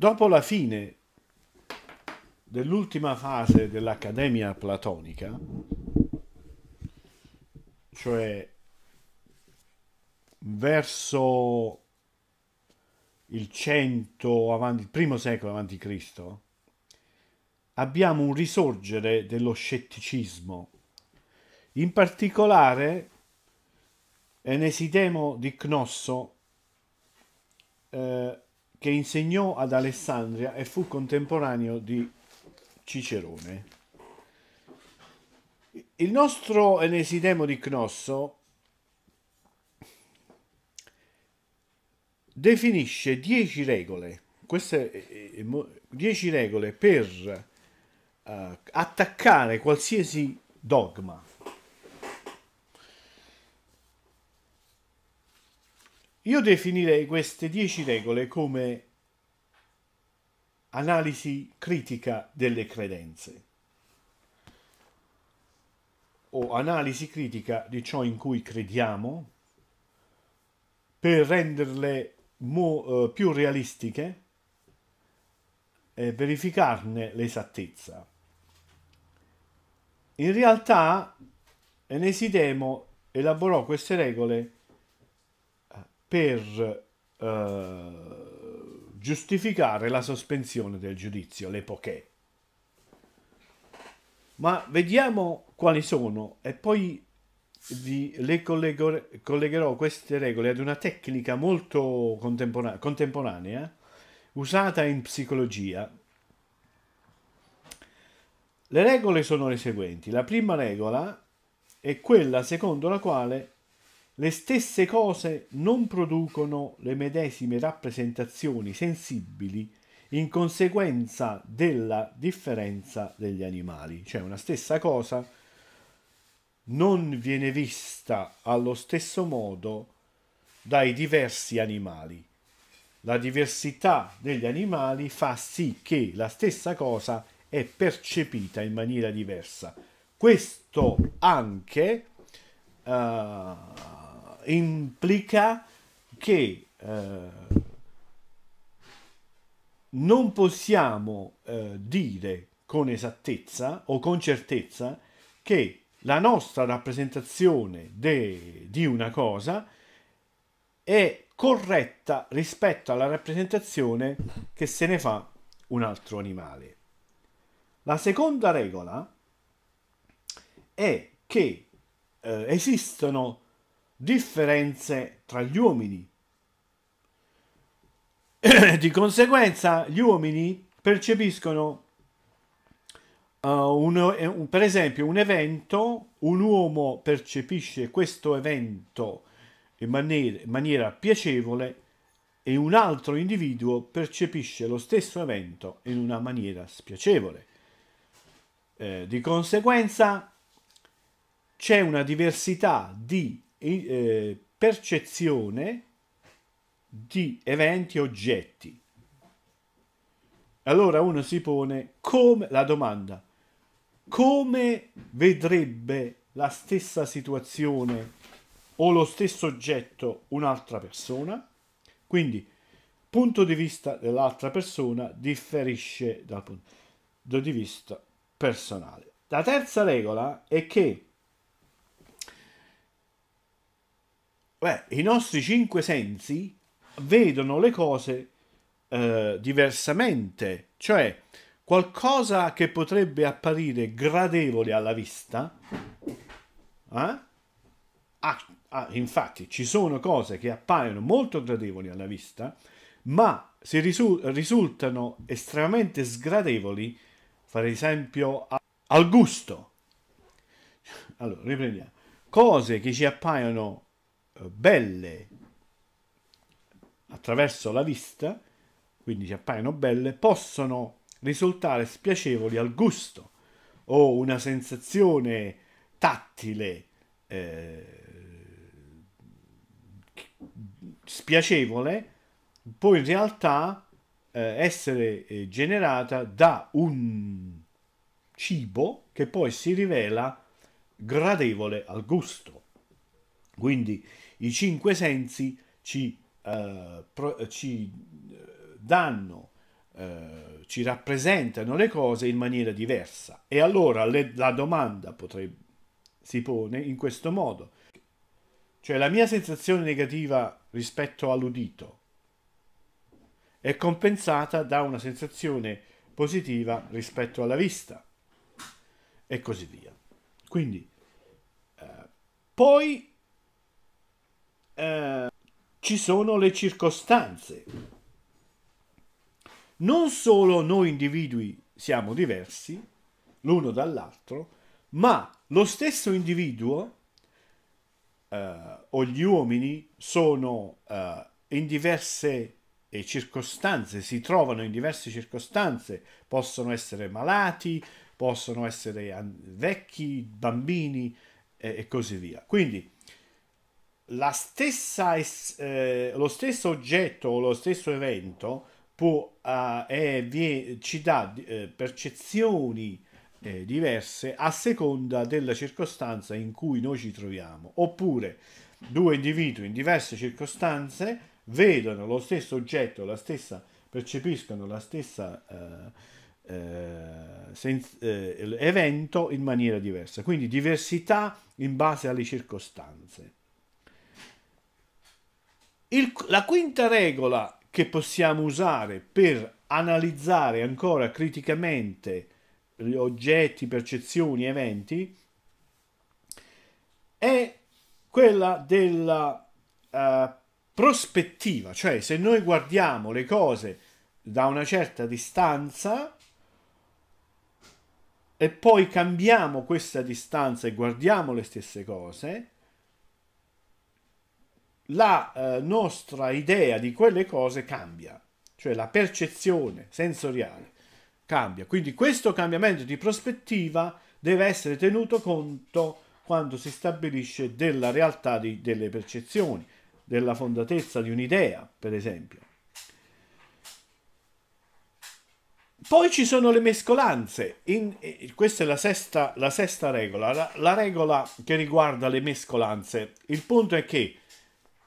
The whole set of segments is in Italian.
Dopo la fine dell'ultima fase dell'Accademia Platonica, cioè verso il 100 avanti, il primo secolo a.C., abbiamo un risorgere dello scetticismo. In particolare, Enesidemo di Cnosso eh, che insegnò ad Alessandria e fu contemporaneo di Cicerone. Il nostro Enesidemo di Cnosso definisce dieci regole, queste eh, eh, dieci regole per uh, attaccare qualsiasi dogma. Io definirei queste dieci regole come analisi critica delle credenze o analisi critica di ciò in cui crediamo per renderle mo, eh, più realistiche e verificarne l'esattezza. In realtà Enesidemo elaborò queste regole per eh, giustificare la sospensione del giudizio, le Ma vediamo quali sono e poi vi, le collegherò queste regole ad una tecnica molto contemporanea, contemporanea usata in psicologia. Le regole sono le seguenti. La prima regola è quella secondo la quale le stesse cose non producono le medesime rappresentazioni sensibili in conseguenza della differenza degli animali, cioè una stessa cosa non viene vista allo stesso modo dai diversi animali. La diversità degli animali fa sì che la stessa cosa è percepita in maniera diversa. Questo anche uh, implica che eh, non possiamo eh, dire con esattezza o con certezza che la nostra rappresentazione de, di una cosa è corretta rispetto alla rappresentazione che se ne fa un altro animale. La seconda regola è che eh, esistono differenze tra gli uomini. Di conseguenza gli uomini percepiscono uh, un, eh, un, per esempio un evento, un uomo percepisce questo evento in maniera, in maniera piacevole e un altro individuo percepisce lo stesso evento in una maniera spiacevole. Eh, di conseguenza c'è una diversità di eh, percezione di eventi e oggetti. Allora uno si pone come la domanda, come vedrebbe la stessa situazione o lo stesso oggetto un'altra persona? Quindi punto di vista dell'altra persona differisce dal punto di vista personale. La terza regola è che Beh, i nostri cinque sensi vedono le cose eh, diversamente, cioè qualcosa che potrebbe apparire gradevole alla vista. Eh? Ah, ah, infatti, ci sono cose che appaiono molto gradevoli alla vista, ma si risu- risultano estremamente sgradevoli, per esempio, a- al gusto. Allora, riprendiamo. Cose che ci appaiono belle attraverso la vista, quindi ci appaiono belle, possono risultare spiacevoli al gusto o una sensazione tattile eh, spiacevole può in realtà eh, essere eh, generata da un cibo che poi si rivela gradevole al gusto. Quindi i cinque sensi ci, eh, pro, ci eh, danno, eh, ci rappresentano le cose in maniera diversa. E allora le, la domanda potrebbe, si pone in questo modo. Cioè la mia sensazione negativa rispetto all'udito è compensata da una sensazione positiva rispetto alla vista e così via. Quindi, eh, poi eh, ci sono le circostanze. Non solo noi individui siamo diversi l'uno dall'altro, ma lo stesso individuo eh, o gli uomini sono eh, in diverse eh, circostanze, si trovano in diverse circostanze, possono essere malati, possono essere vecchi, bambini eh, e così via. Quindi la stessa, eh, lo stesso oggetto o lo stesso evento può, eh, eh, vi, ci dà eh, percezioni eh, diverse a seconda della circostanza in cui noi ci troviamo. Oppure due individui in diverse circostanze vedono lo stesso oggetto, la stessa, percepiscono la stessa eh, evento in maniera diversa. Quindi diversità in base alle circostanze. Il, la quinta regola che possiamo usare per analizzare ancora criticamente oggetti, percezioni, eventi è quella della uh, prospettiva, cioè se noi guardiamo le cose da una certa distanza e poi cambiamo questa distanza e guardiamo le stesse cose, la eh, nostra idea di quelle cose cambia, cioè la percezione sensoriale cambia. Quindi questo cambiamento di prospettiva deve essere tenuto conto quando si stabilisce della realtà di, delle percezioni, della fondatezza di un'idea, per esempio. Poi ci sono le mescolanze, in, eh, questa è la sesta, la sesta regola, la, la regola che riguarda le mescolanze. Il punto è che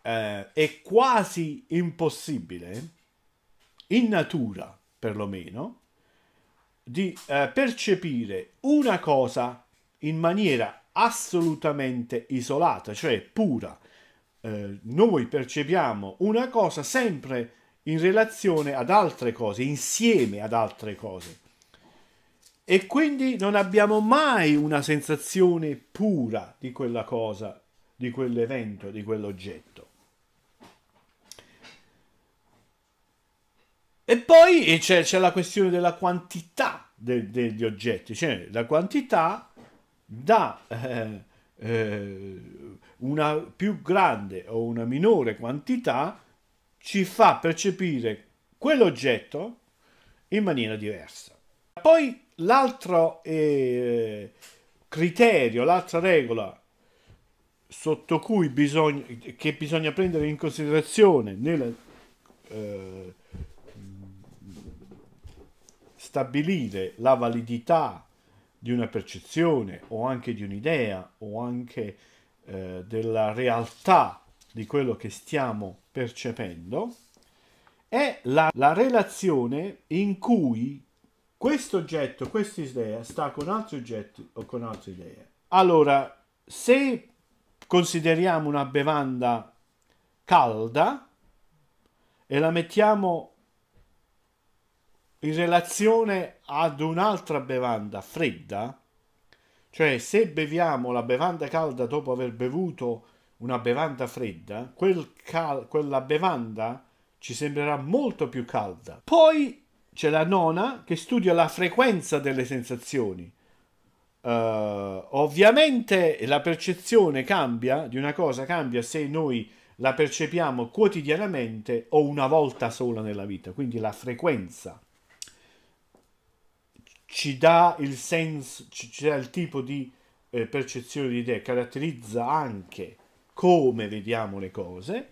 eh, è quasi impossibile, in natura perlomeno, di eh, percepire una cosa in maniera assolutamente isolata, cioè pura. Eh, noi percepiamo una cosa sempre in relazione ad altre cose, insieme ad altre cose. E quindi non abbiamo mai una sensazione pura di quella cosa, di quell'evento, di quell'oggetto. E poi eh, c'è, c'è la questione della quantità degli oggetti, cioè la quantità dà eh, eh, una più grande o una minore quantità ci fa percepire quell'oggetto in maniera diversa. Poi l'altro eh, criterio, l'altra regola sotto cui bisogna, che bisogna prendere in considerazione nella eh, stabilire la validità di una percezione o anche di un'idea o anche eh, della realtà di quello che stiamo percependo è la, la relazione in cui questo oggetto, questa idea sta con altri oggetti o con altre idee. Allora, se consideriamo una bevanda calda e la mettiamo in relazione ad un'altra bevanda fredda, cioè se beviamo la bevanda calda dopo aver bevuto una bevanda fredda, quel cal- quella bevanda ci sembrerà molto più calda. Poi c'è la nona che studia la frequenza delle sensazioni. Uh, ovviamente la percezione cambia, di una cosa cambia se noi la percepiamo quotidianamente o una volta sola nella vita, quindi la frequenza ci dà il senso, ci, ci dà il tipo di eh, percezione di idee, caratterizza anche come vediamo le cose.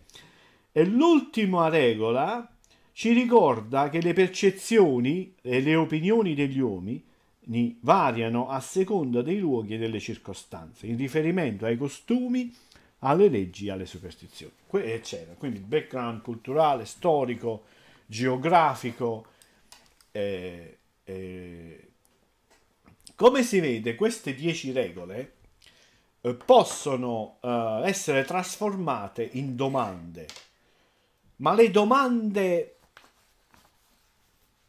E l'ultima regola ci ricorda che le percezioni e le opinioni degli uomini variano a seconda dei luoghi e delle circostanze, in riferimento ai costumi, alle leggi e alle superstizioni, eccetera. Quindi il background culturale, storico, geografico, eh, eh, come si vede, queste 10 regole eh, possono eh, essere trasformate in domande, ma le domande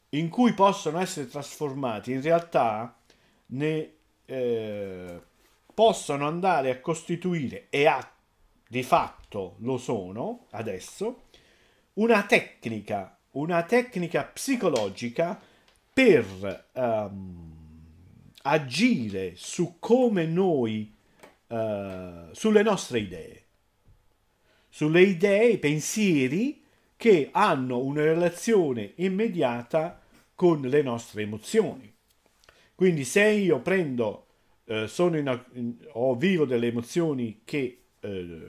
in cui possono essere trasformate in realtà ne eh, possono andare a costituire e a, di fatto lo sono adesso una tecnica una tecnica psicologica per um, agire su come noi, eh, sulle nostre idee, sulle idee, i pensieri che hanno una relazione immediata con le nostre emozioni. Quindi se io prendo, eh, sono in, in, ho vivo delle emozioni che, eh,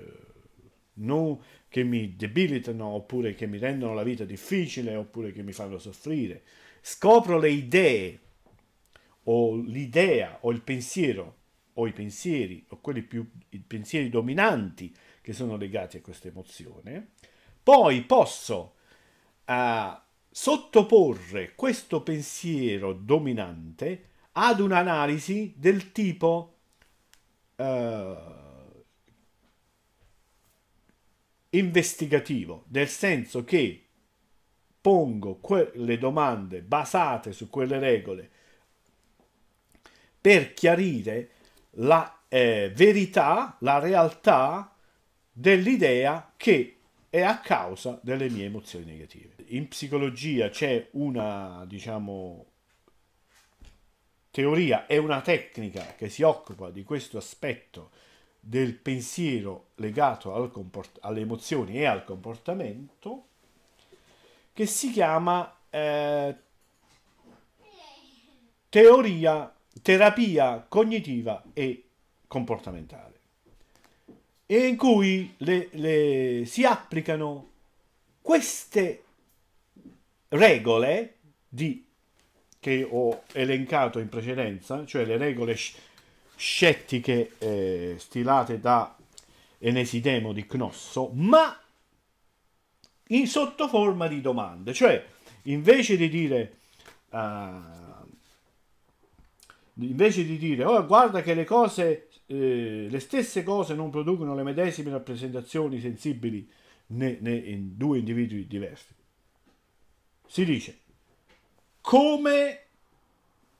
non, che mi debilitano oppure che mi rendono la vita difficile oppure che mi fanno soffrire, scopro le idee o l'idea o il pensiero o i pensieri o quelli più i pensieri dominanti che sono legati a questa emozione, poi posso uh, sottoporre questo pensiero dominante ad un'analisi del tipo uh, investigativo, nel senso che pongo le domande basate su quelle regole per chiarire la eh, verità, la realtà dell'idea che è a causa delle mie emozioni negative. In psicologia c'è una, diciamo, teoria e una tecnica che si occupa di questo aspetto del pensiero legato al alle emozioni e al comportamento che si chiama eh, teoria terapia cognitiva e comportamentale, e in cui le, le, si applicano queste regole di, che ho elencato in precedenza, cioè le regole scettiche eh, stilate da Enesidemo di Cnosso, ma in sottoforma di domande, cioè invece di dire uh, invece di dire oh, guarda che le cose, eh, le stesse cose non producono le medesime rappresentazioni sensibili né, né in due individui diversi, si dice come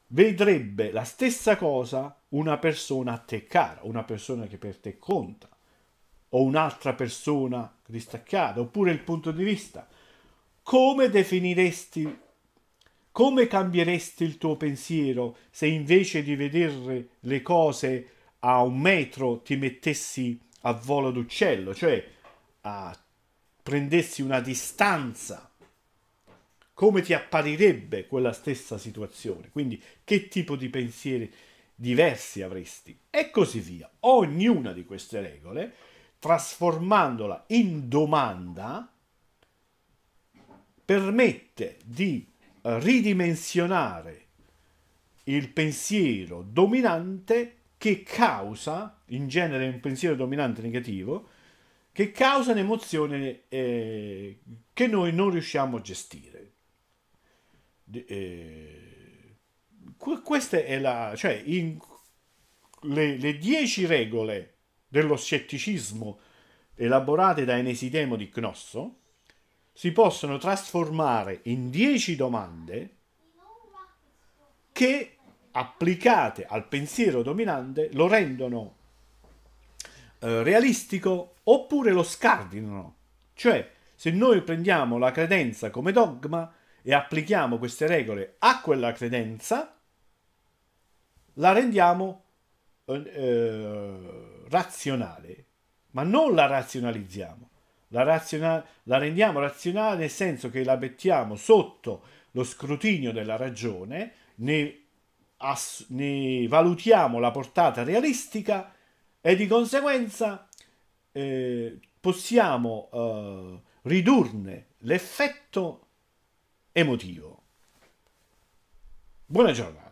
vedrebbe la stessa cosa una persona a te cara, una persona che per te conta, o un'altra persona distaccata, oppure il punto di vista. Come definiresti come cambieresti il tuo pensiero se invece di vedere le cose a un metro ti mettessi a volo d'uccello, cioè a prendessi una distanza? Come ti apparirebbe quella stessa situazione? Quindi che tipo di pensieri diversi avresti? E così via. Ognuna di queste regole, trasformandola in domanda, permette di ridimensionare il pensiero dominante che causa, in genere un pensiero dominante negativo, che causa un'emozione eh, che noi non riusciamo a gestire. De, eh, questa è la... cioè in, le, le dieci regole dello scetticismo elaborate da Enesidemo di Cnosso, si possono trasformare in 10 domande che applicate al pensiero dominante lo rendono eh, realistico oppure lo scardinano. Cioè, se noi prendiamo la credenza come dogma e applichiamo queste regole a quella credenza, la rendiamo eh, eh razionale, ma non la razionalizziamo la, raziona- la rendiamo razionale nel senso che la mettiamo sotto lo scrutinio della ragione, ne, ass- ne valutiamo la portata realistica e di conseguenza eh, possiamo eh, ridurne l'effetto emotivo. Buona giornata.